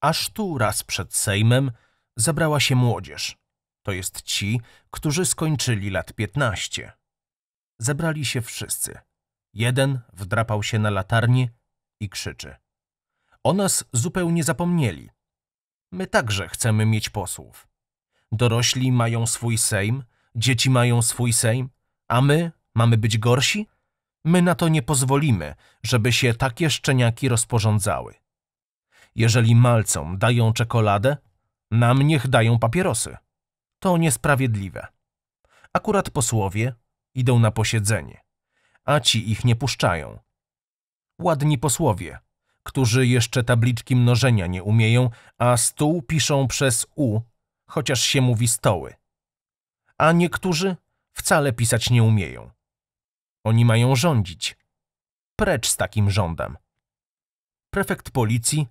aż tu raz przed Sejmem zabrała się młodzież, to jest ci, którzy skończyli lat piętnaście. Zebrali się wszyscy. Jeden wdrapał się na latarnię i krzyczy. O nas zupełnie zapomnieli. My także chcemy mieć posłów. Dorośli mają swój Sejm, dzieci mają swój Sejm, a my mamy być gorsi? My na to nie pozwolimy, żeby się takie szczeniaki rozporządzały. Jeżeli malcom dają czekoladę, nam niech dają papierosy. To niesprawiedliwe. Akurat posłowie idą na posiedzenie, a ci ich nie puszczają. Ładni posłowie, którzy jeszcze tabliczki mnożenia nie umieją, a stół piszą przez U, chociaż się mówi stoły. A niektórzy wcale pisać nie umieją. Oni mają rządzić. Precz z takim rządem. Prefekt policji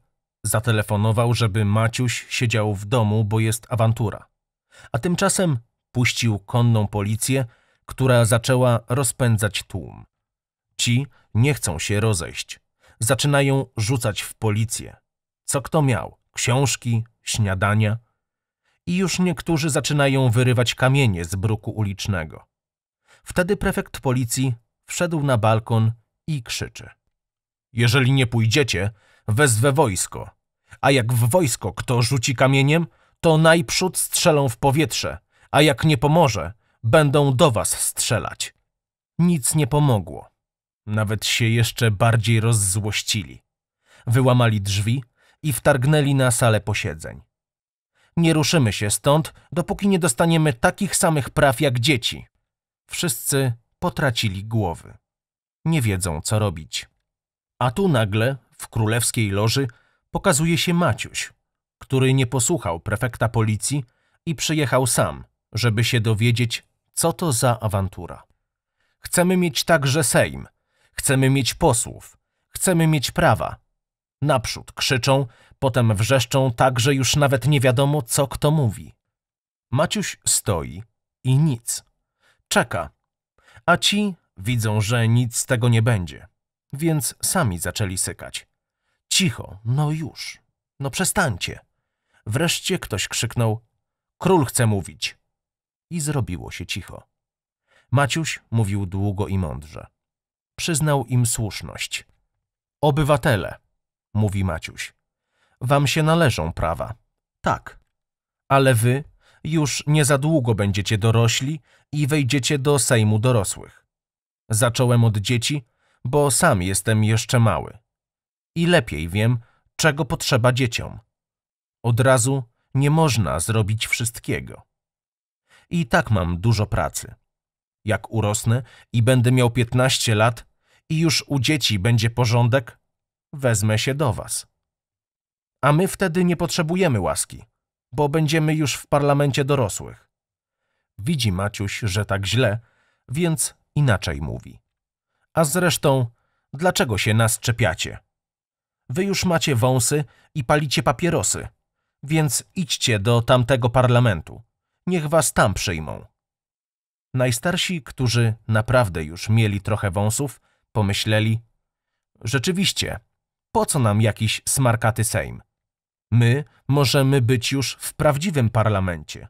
Zatelefonował, żeby Maciuś siedział w domu, bo jest awantura. A tymczasem puścił konną policję, która zaczęła rozpędzać tłum. Ci nie chcą się rozejść. Zaczynają rzucać w policję. Co kto miał? Książki, śniadania. I już niektórzy zaczynają wyrywać kamienie z bruku ulicznego. Wtedy prefekt policji wszedł na balkon i krzyczy. Jeżeli nie pójdziecie, wezwę wojsko. A jak w wojsko kto rzuci kamieniem, to najprzód strzelą w powietrze, a jak nie pomoże, będą do was strzelać. Nic nie pomogło. Nawet się jeszcze bardziej rozzłościli. Wyłamali drzwi i wtargnęli na salę posiedzeń. Nie ruszymy się stąd, dopóki nie dostaniemy takich samych praw jak dzieci. Wszyscy potracili głowy. Nie wiedzą, co robić. A tu nagle, w królewskiej loży, pokazuje się Maciuś, który nie posłuchał prefekta policji i przyjechał sam, żeby się dowiedzieć, co to za awantura. Chcemy mieć także Sejm, chcemy mieć posłów, chcemy mieć prawa. Naprzód krzyczą, potem wrzeszczą tak, że już nawet nie wiadomo, co kto mówi. Maciuś stoi i nic. Czeka. A ci widzą, że nic z tego nie będzie, więc sami zaczęli sykać. Cicho, no już. No przestańcie. Wreszcie ktoś krzyknął: Król chce mówić. I zrobiło się cicho. Maciuś mówił długo i mądrze. Przyznał im słuszność. Obywatele, mówi Maciuś, wam się należą prawa. Tak. Ale wy już nie za długo będziecie dorośli i wejdziecie do Sejmu dorosłych. Zacząłem od dzieci, bo sam jestem jeszcze mały i lepiej wiem, czego potrzeba dzieciom. Od razu nie można zrobić wszystkiego. I tak mam dużo pracy. Jak urosnę i będę miał 15 lat i już u dzieci będzie porządek, wezmę się do was. A my wtedy nie potrzebujemy łaski, bo będziemy już w parlamencie dorosłych. Widzi Maciuś, że tak źle, więc inaczej mówi. A zresztą, dlaczego się nas czepiacie? Wy już macie wąsy i palicie papierosy, więc idźcie do tamtego parlamentu. Niech was tam przyjmą. Najstarsi, którzy naprawdę już mieli trochę wąsów, pomyśleli Rzeczywiście, po co nam jakiś smarkaty Sejm? My możemy być już w prawdziwym parlamencie.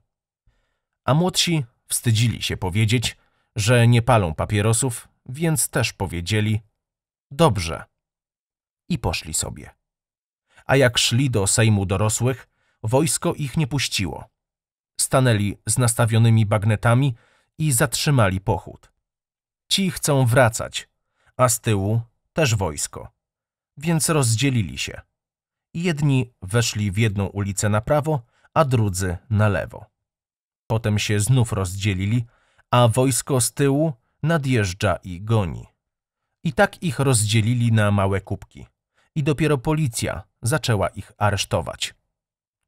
A młodsi wstydzili się powiedzieć, że nie palą papierosów, więc też powiedzieli Dobrze i poszli sobie. A jak szli do Sejmu Dorosłych, wojsko ich nie puściło. Stanęli z nastawionymi bagnetami i zatrzymali pochód. Ci chcą wracać, a z tyłu też wojsko. Więc rozdzielili się. Jedni weszli w jedną ulicę na prawo, a drudzy na lewo. Potem się znów rozdzielili, a wojsko z tyłu nadjeżdża i goni. I tak ich rozdzielili na małe kubki i dopiero policja zaczęła ich aresztować.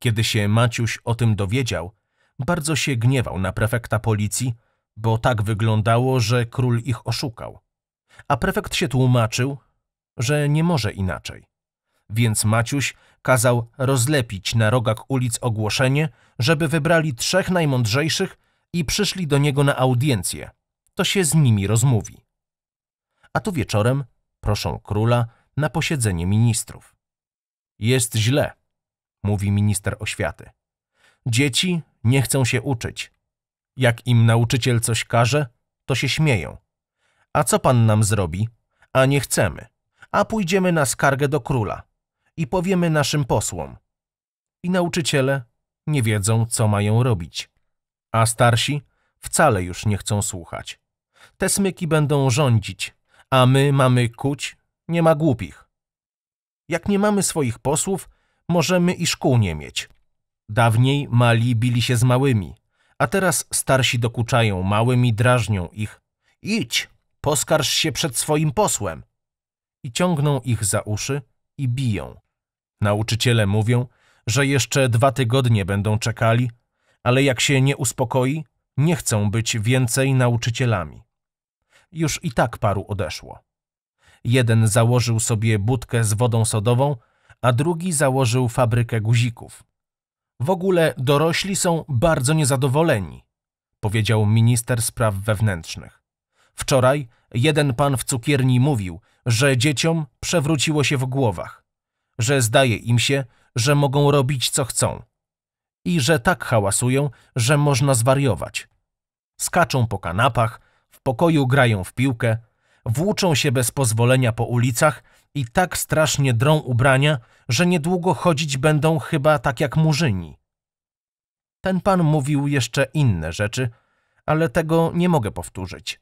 Kiedy się Maciuś o tym dowiedział, bardzo się gniewał na prefekta policji, bo tak wyglądało, że król ich oszukał. A prefekt się tłumaczył, że nie może inaczej. Więc Maciuś kazał rozlepić na rogach ulic ogłoszenie, żeby wybrali trzech najmądrzejszych i przyszli do niego na audiencję. To się z nimi rozmówi. A tu wieczorem proszą króla, na posiedzenie ministrów. Jest źle, mówi minister oświaty. Dzieci nie chcą się uczyć. Jak im nauczyciel coś każe, to się śmieją. A co pan nam zrobi? A nie chcemy. A pójdziemy na skargę do króla i powiemy naszym posłom. I nauczyciele nie wiedzą, co mają robić. A starsi wcale już nie chcą słuchać. Te smyki będą rządzić, a my mamy kuć nie ma głupich. Jak nie mamy swoich posłów, możemy i szkół nie mieć. Dawniej mali bili się z małymi, a teraz starsi dokuczają małym i drażnią ich. Idź, poskarż się przed swoim posłem. I ciągną ich za uszy i biją. Nauczyciele mówią, że jeszcze dwa tygodnie będą czekali, ale jak się nie uspokoi, nie chcą być więcej nauczycielami. Już i tak paru odeszło. Jeden założył sobie budkę z wodą sodową, a drugi założył fabrykę guzików. W ogóle dorośli są bardzo niezadowoleni, powiedział minister spraw wewnętrznych. Wczoraj jeden pan w cukierni mówił, że dzieciom przewróciło się w głowach, że zdaje im się, że mogą robić co chcą i że tak hałasują, że można zwariować. Skaczą po kanapach, w pokoju grają w piłkę, włóczą się bez pozwolenia po ulicach i tak strasznie drą ubrania, że niedługo chodzić będą chyba tak jak murzyni. Ten pan mówił jeszcze inne rzeczy, ale tego nie mogę powtórzyć.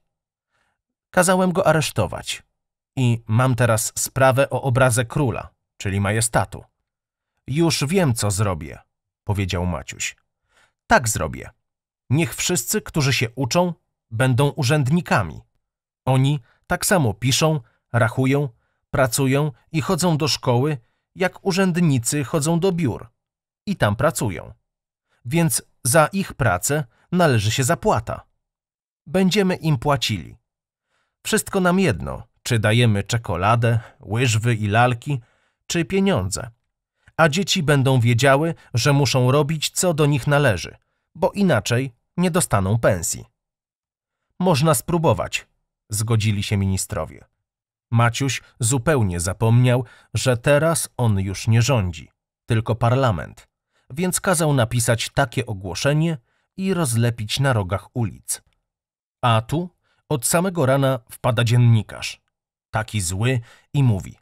Kazałem go aresztować i mam teraz sprawę o obrazę króla, czyli majestatu. Już wiem, co zrobię, powiedział Maciuś. Tak zrobię. Niech wszyscy, którzy się uczą, będą urzędnikami. Oni tak samo piszą, rachują, pracują i chodzą do szkoły, jak urzędnicy chodzą do biur i tam pracują. Więc za ich pracę należy się zapłata. Będziemy im płacili. Wszystko nam jedno, czy dajemy czekoladę, łyżwy i lalki, czy pieniądze. A dzieci będą wiedziały, że muszą robić, co do nich należy, bo inaczej nie dostaną pensji. Można spróbować, zgodzili się ministrowie. Maciuś zupełnie zapomniał, że teraz on już nie rządzi, tylko parlament, więc kazał napisać takie ogłoszenie i rozlepić na rogach ulic. A tu od samego rana wpada dziennikarz, taki zły i mówi: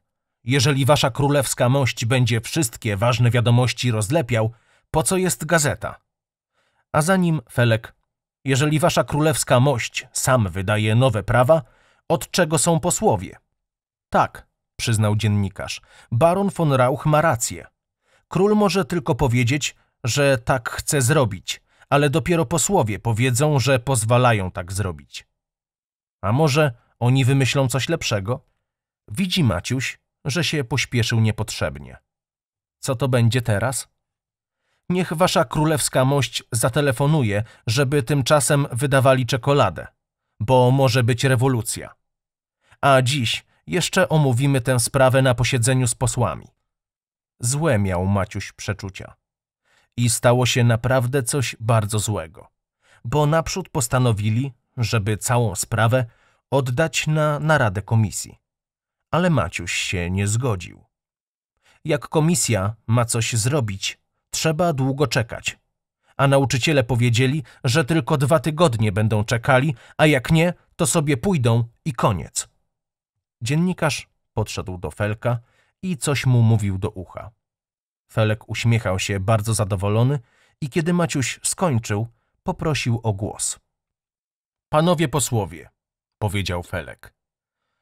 Jeżeli wasza królewska mość będzie wszystkie ważne wiadomości rozlepiał, po co jest gazeta? A za nim Felek jeżeli wasza królewska mość sam wydaje nowe prawa, od czego są posłowie? Tak, przyznał dziennikarz, baron von Rauch ma rację. Król może tylko powiedzieć, że tak chce zrobić, ale dopiero posłowie powiedzą, że pozwalają tak zrobić. A może oni wymyślą coś lepszego? Widzi Maciuś, że się pośpieszył niepotrzebnie. Co to będzie teraz? niech wasza królewska mość zatelefonuje, żeby tymczasem wydawali czekoladę, bo może być rewolucja. A dziś jeszcze omówimy tę sprawę na posiedzeniu z posłami. Złe miał Maciuś przeczucia. I stało się naprawdę coś bardzo złego, bo naprzód postanowili, żeby całą sprawę oddać na naradę komisji. Ale Maciuś się nie zgodził. Jak komisja ma coś zrobić, trzeba długo czekać. A nauczyciele powiedzieli, że tylko dwa tygodnie będą czekali, a jak nie, to sobie pójdą i koniec. Dziennikarz podszedł do Felka i coś mu mówił do ucha. Felek uśmiechał się bardzo zadowolony i kiedy Maciuś skończył, poprosił o głos. Panowie posłowie, powiedział Felek.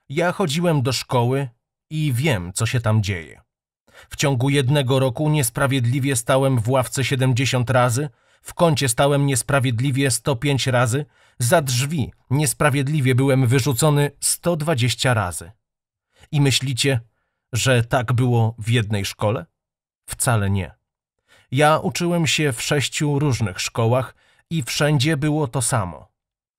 Ja chodziłem do szkoły i wiem, co się tam dzieje. W ciągu jednego roku niesprawiedliwie stałem w ławce 70 razy, w kącie stałem niesprawiedliwie 105 razy, za drzwi niesprawiedliwie byłem wyrzucony 120 razy. I myślicie, że tak było w jednej szkole? Wcale nie. Ja uczyłem się w sześciu różnych szkołach i wszędzie było to samo.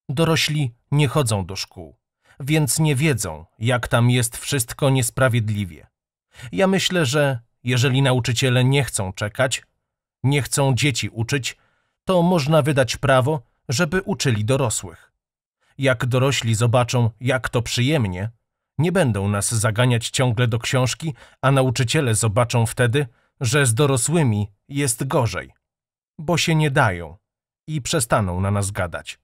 Dorośli nie chodzą do szkół, więc nie wiedzą, jak tam jest wszystko niesprawiedliwie. Ja myślę, że jeżeli nauczyciele nie chcą czekać, nie chcą dzieci uczyć, to można wydać prawo, żeby uczyli dorosłych. Jak dorośli zobaczą, jak to przyjemnie, nie będą nas zaganiać ciągle do książki, a nauczyciele zobaczą wtedy, że z dorosłymi jest gorzej, bo się nie dają i przestaną na nas gadać.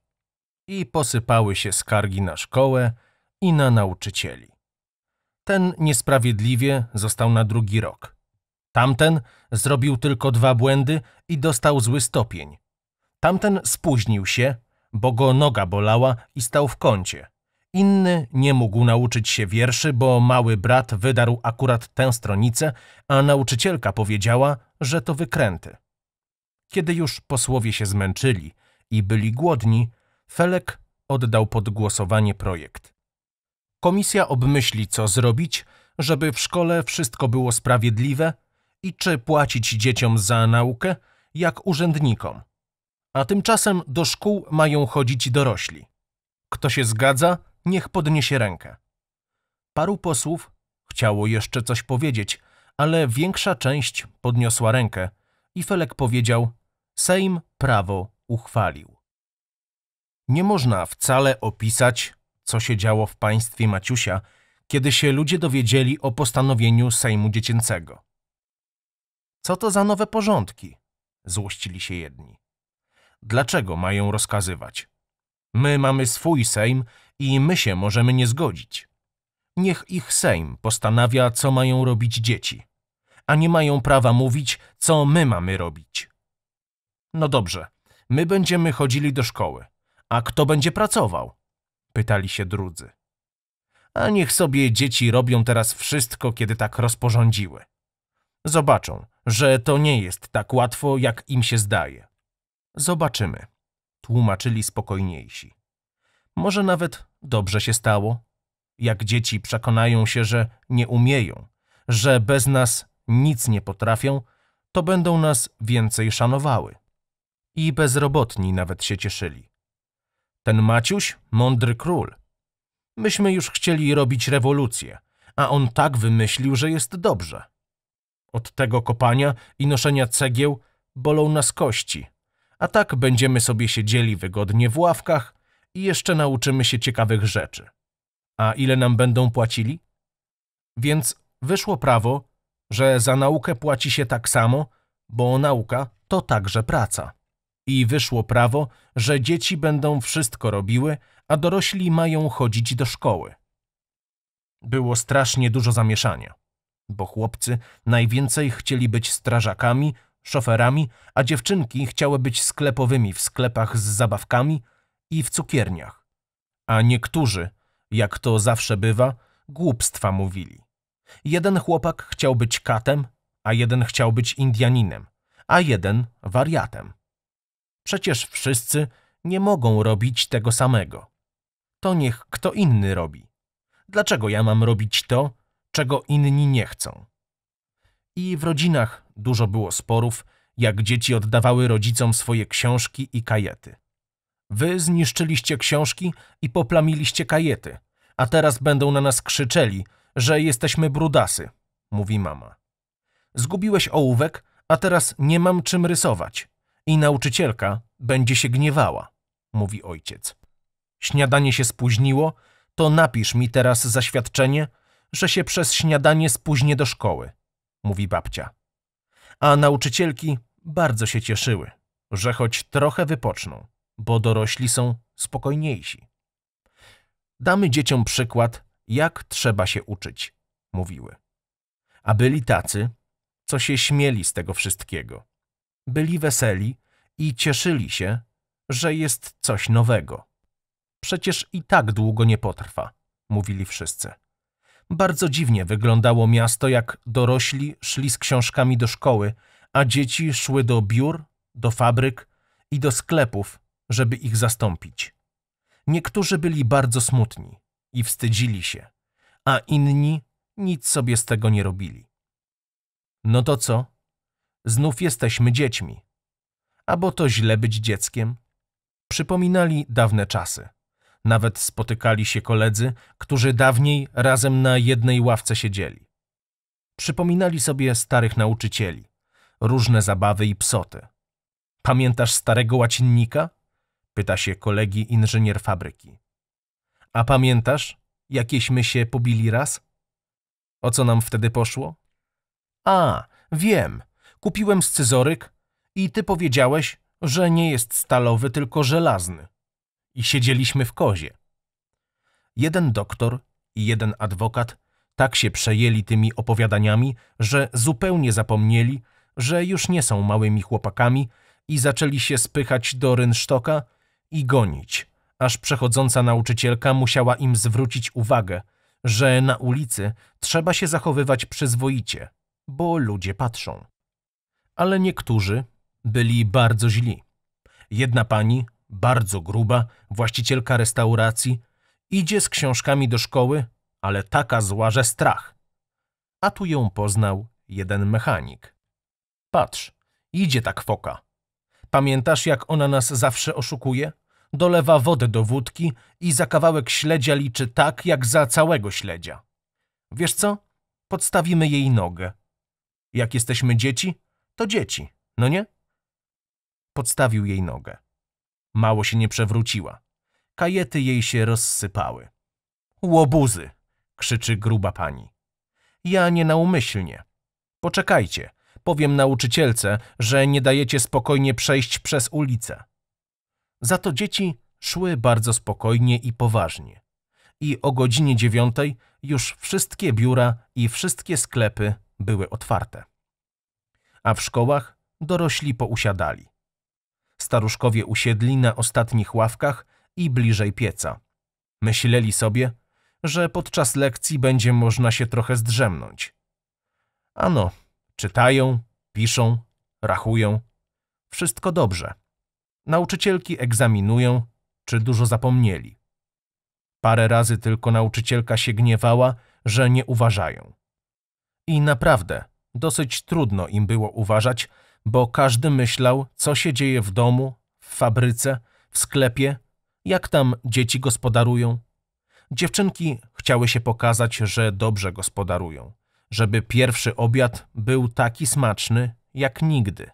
I posypały się skargi na szkołę i na nauczycieli. Ten niesprawiedliwie został na drugi rok. Tamten zrobił tylko dwa błędy i dostał zły stopień. Tamten spóźnił się, bo go noga bolała i stał w kącie. Inny nie mógł nauczyć się wierszy, bo mały brat wydarł akurat tę stronicę, a nauczycielka powiedziała, że to wykręty. Kiedy już posłowie się zmęczyli i byli głodni, Felek oddał pod głosowanie projekt. Komisja obmyśli, co zrobić, żeby w szkole wszystko było sprawiedliwe i czy płacić dzieciom za naukę, jak urzędnikom. A tymczasem do szkół mają chodzić dorośli. Kto się zgadza, niech podniesie rękę. Paru posłów chciało jeszcze coś powiedzieć, ale większa część podniosła rękę i Felek powiedział: Sejm prawo uchwalił. Nie można wcale opisać co się działo w państwie Maciusia, kiedy się ludzie dowiedzieli o postanowieniu Sejmu Dziecięcego. Co to za nowe porządki? Złościli się jedni. Dlaczego mają rozkazywać? My mamy swój Sejm i my się możemy nie zgodzić. Niech ich Sejm postanawia, co mają robić dzieci, a nie mają prawa mówić, co my mamy robić. No dobrze, my będziemy chodzili do szkoły, a kto będzie pracował? Pytali się drudzy. A niech sobie dzieci robią teraz wszystko, kiedy tak rozporządziły. Zobaczą, że to nie jest tak łatwo, jak im się zdaje. Zobaczymy, tłumaczyli spokojniejsi. Może nawet dobrze się stało. Jak dzieci przekonają się, że nie umieją, że bez nas nic nie potrafią, to będą nas więcej szanowały. I bezrobotni nawet się cieszyli. Ten Maciuś mądry król. Myśmy już chcieli robić rewolucję, a on tak wymyślił, że jest dobrze. Od tego kopania i noszenia cegieł bolą nas kości, a tak będziemy sobie siedzieli wygodnie w ławkach i jeszcze nauczymy się ciekawych rzeczy. A ile nam będą płacili? Więc wyszło prawo, że za naukę płaci się tak samo, bo nauka to także praca. I wyszło prawo, że dzieci będą wszystko robiły, a dorośli mają chodzić do szkoły. Było strasznie dużo zamieszania, bo chłopcy najwięcej chcieli być strażakami, szoferami, a dziewczynki chciały być sklepowymi w sklepach z zabawkami i w cukierniach. A niektórzy, jak to zawsze bywa, głupstwa mówili. Jeden chłopak chciał być katem, a jeden chciał być Indianinem, a jeden wariatem. Przecież wszyscy nie mogą robić tego samego. To niech kto inny robi. Dlaczego ja mam robić to, czego inni nie chcą? I w rodzinach dużo było sporów, jak dzieci oddawały rodzicom swoje książki i kajety. Wy zniszczyliście książki i poplamiliście kajety, a teraz będą na nas krzyczeli, że jesteśmy brudasy, mówi mama. Zgubiłeś ołówek, a teraz nie mam czym rysować i nauczycielka będzie się gniewała, mówi ojciec. Śniadanie się spóźniło, to napisz mi teraz zaświadczenie, że się przez śniadanie spóźnię do szkoły, mówi babcia. A nauczycielki bardzo się cieszyły, że choć trochę wypoczną, bo dorośli są spokojniejsi. Damy dzieciom przykład, jak trzeba się uczyć, mówiły. A byli tacy, co się śmieli z tego wszystkiego byli weseli i cieszyli się, że jest coś nowego. Przecież i tak długo nie potrwa, mówili wszyscy. Bardzo dziwnie wyglądało miasto, jak dorośli szli z książkami do szkoły, a dzieci szły do biur, do fabryk i do sklepów, żeby ich zastąpić. Niektórzy byli bardzo smutni i wstydzili się, a inni nic sobie z tego nie robili. No to co? Znów jesteśmy dziećmi. Abo to źle być dzieckiem. Przypominali dawne czasy. Nawet spotykali się koledzy, którzy dawniej razem na jednej ławce siedzieli. Przypominali sobie starych nauczycieli, różne zabawy i psoty. Pamiętasz starego łacinnika? Pyta się kolegi inżynier fabryki. A pamiętasz, jakieśmy się pobili raz? O co nam wtedy poszło? A, wiem, Kupiłem scyzoryk i ty powiedziałeś, że nie jest stalowy, tylko żelazny. I siedzieliśmy w kozie. Jeden doktor i jeden adwokat tak się przejęli tymi opowiadaniami, że zupełnie zapomnieli, że już nie są małymi chłopakami i zaczęli się spychać do rynsztoka i gonić, aż przechodząca nauczycielka musiała im zwrócić uwagę, że na ulicy trzeba się zachowywać przyzwoicie, bo ludzie patrzą ale niektórzy byli bardzo źli. Jedna pani, bardzo gruba, właścicielka restauracji, idzie z książkami do szkoły, ale taka zła, że strach. A tu ją poznał jeden mechanik. Patrz, idzie ta kwoka. Pamiętasz, jak ona nas zawsze oszukuje? Dolewa wodę do wódki i za kawałek śledzia liczy tak, jak za całego śledzia. Wiesz co? Podstawimy jej nogę. Jak jesteśmy dzieci, to dzieci, no nie? Podstawił jej nogę. Mało się nie przewróciła. Kajety jej się rozsypały. Łobuzy! krzyczy gruba pani. Ja nie naumyślnie. Poczekajcie, powiem nauczycielce, że nie dajecie spokojnie przejść przez ulicę. Za to dzieci szły bardzo spokojnie i poważnie. I o godzinie dziewiątej już wszystkie biura i wszystkie sklepy były otwarte a w szkołach dorośli pousiadali. Staruszkowie usiedli na ostatnich ławkach i bliżej pieca. Myśleli sobie, że podczas lekcji będzie można się trochę zdrzemnąć. Ano, czytają, piszą, rachują. Wszystko dobrze. Nauczycielki egzaminują, czy dużo zapomnieli. Parę razy tylko nauczycielka się gniewała, że nie uważają. I naprawdę, Dosyć trudno im było uważać, bo każdy myślał, co się dzieje w domu, w fabryce, w sklepie, jak tam dzieci gospodarują. Dziewczynki chciały się pokazać, że dobrze gospodarują, żeby pierwszy obiad był taki smaczny jak nigdy.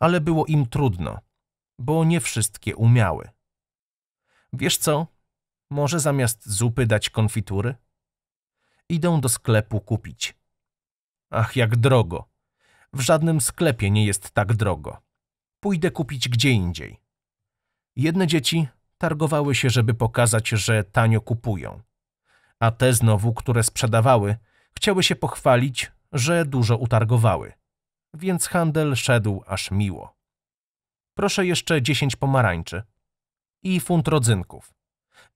Ale było im trudno, bo nie wszystkie umiały. Wiesz co? Może zamiast zupy dać konfitury? Idą do sklepu kupić. Ach, jak drogo. W żadnym sklepie nie jest tak drogo. Pójdę kupić gdzie indziej. Jedne dzieci targowały się, żeby pokazać, że tanio kupują. A te znowu, które sprzedawały, chciały się pochwalić, że dużo utargowały. Więc handel szedł aż miło. Proszę jeszcze dziesięć pomarańczy. I funt rodzynków.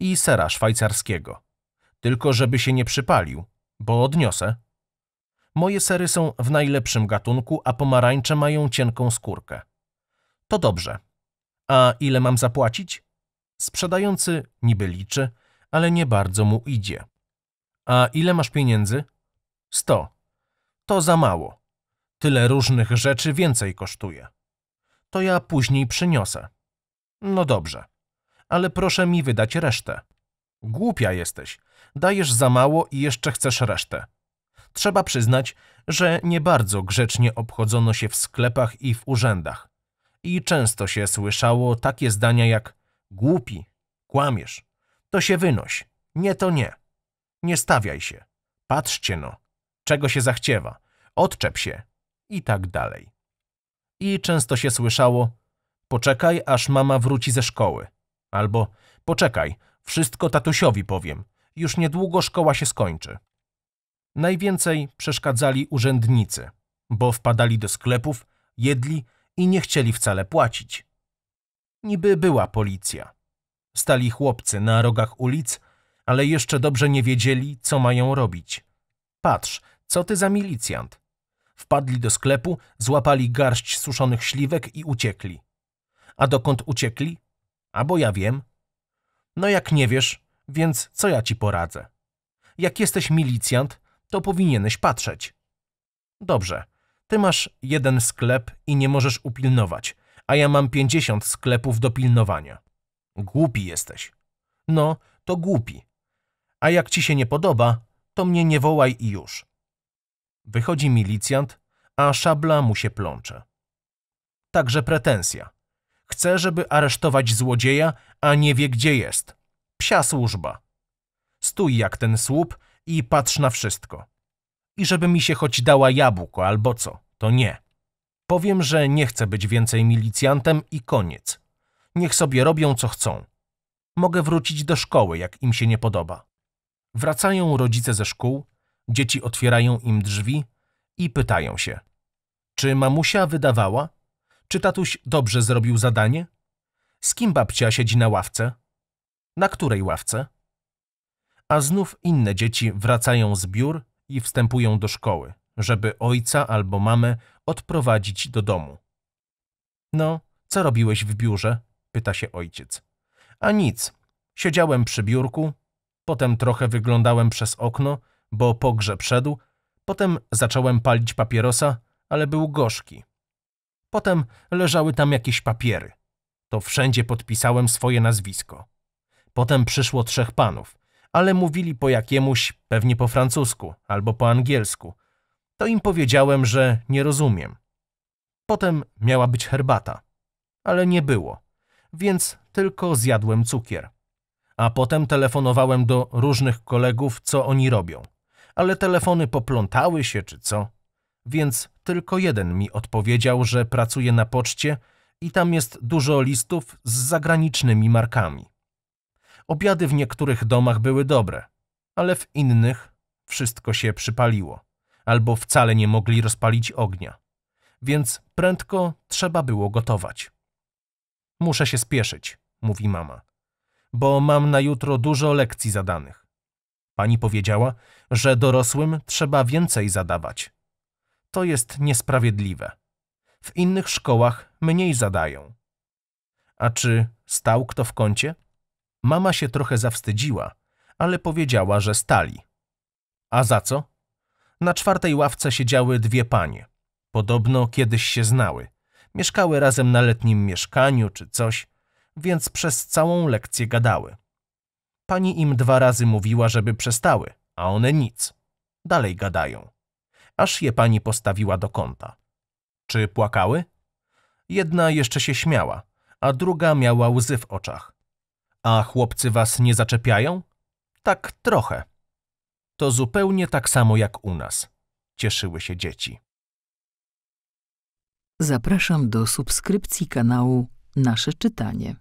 I sera szwajcarskiego. Tylko żeby się nie przypalił, bo odniosę. Moje sery są w najlepszym gatunku, a pomarańcze mają cienką skórkę. To dobrze. A ile mam zapłacić? Sprzedający niby liczy, ale nie bardzo mu idzie. A ile masz pieniędzy? Sto. To za mało. Tyle różnych rzeczy więcej kosztuje. To ja później przyniosę. No dobrze. Ale proszę mi wydać resztę. Głupia jesteś. Dajesz za mało i jeszcze chcesz resztę. Trzeba przyznać, że nie bardzo grzecznie obchodzono się w sklepach i w urzędach. I często się słyszało takie zdania jak głupi, kłamiesz, to się wynoś, nie to nie. Nie stawiaj się, patrzcie no, czego się zachciewa, odczep się i tak dalej. I często się słyszało poczekaj, aż mama wróci ze szkoły. Albo poczekaj, wszystko tatusiowi powiem, już niedługo szkoła się skończy. Najwięcej przeszkadzali urzędnicy, bo wpadali do sklepów, jedli i nie chcieli wcale płacić. Niby była policja. Stali chłopcy na rogach ulic, ale jeszcze dobrze nie wiedzieli, co mają robić. Patrz, co ty za milicjant. Wpadli do sklepu, złapali garść suszonych śliwek i uciekli. A dokąd uciekli? A bo ja wiem. No jak nie wiesz, więc co ja ci poradzę? Jak jesteś milicjant, to powinieneś patrzeć. Dobrze, ty masz jeden sklep i nie możesz upilnować, a ja mam pięćdziesiąt sklepów do pilnowania. Głupi jesteś. No, to głupi. A jak ci się nie podoba, to mnie nie wołaj i już. Wychodzi milicjant, a szabla mu się plącze. Także pretensja. Chce, żeby aresztować złodzieja, a nie wie gdzie jest. Psia służba. Stój jak ten słup i patrz na wszystko. I żeby mi się choć dała jabłko albo co, to nie. Powiem, że nie chcę być więcej milicjantem i koniec. Niech sobie robią co chcą. Mogę wrócić do szkoły, jak im się nie podoba. Wracają rodzice ze szkół, dzieci otwierają im drzwi i pytają się. Czy mamusia wydawała? Czy tatuś dobrze zrobił zadanie? Z kim babcia siedzi na ławce? Na której ławce? a znów inne dzieci wracają z biur i wstępują do szkoły, żeby ojca albo mamę odprowadzić do domu. No, co robiłeś w biurze? pyta się ojciec. A nic. Siedziałem przy biurku, potem trochę wyglądałem przez okno, bo pogrzeb szedł, potem zacząłem palić papierosa, ale był gorzki. Potem leżały tam jakieś papiery. To wszędzie podpisałem swoje nazwisko. Potem przyszło trzech panów ale mówili po jakiemuś, pewnie po francusku albo po angielsku. To im powiedziałem, że nie rozumiem. Potem miała być herbata, ale nie było, więc tylko zjadłem cukier. A potem telefonowałem do różnych kolegów, co oni robią. Ale telefony poplątały się czy co, więc tylko jeden mi odpowiedział, że pracuje na poczcie i tam jest dużo listów z zagranicznymi markami. Obiady w niektórych domach były dobre, ale w innych wszystko się przypaliło, albo wcale nie mogli rozpalić ognia. Więc prędko trzeba było gotować. Muszę się spieszyć, mówi mama, bo mam na jutro dużo lekcji zadanych. Pani powiedziała, że dorosłym trzeba więcej zadawać. To jest niesprawiedliwe. W innych szkołach mniej zadają. A czy stał kto w kącie? Mama się trochę zawstydziła, ale powiedziała, że stali. A za co? Na czwartej ławce siedziały dwie panie. Podobno kiedyś się znały. Mieszkały razem na letnim mieszkaniu czy coś, więc przez całą lekcję gadały. Pani im dwa razy mówiła, żeby przestały, a one nic. Dalej gadają. Aż je pani postawiła do kąta. Czy płakały? Jedna jeszcze się śmiała, a druga miała łzy w oczach. A chłopcy was nie zaczepiają? Tak trochę. To zupełnie tak samo jak u nas. Cieszyły się dzieci. Zapraszam do subskrypcji kanału Nasze Czytanie.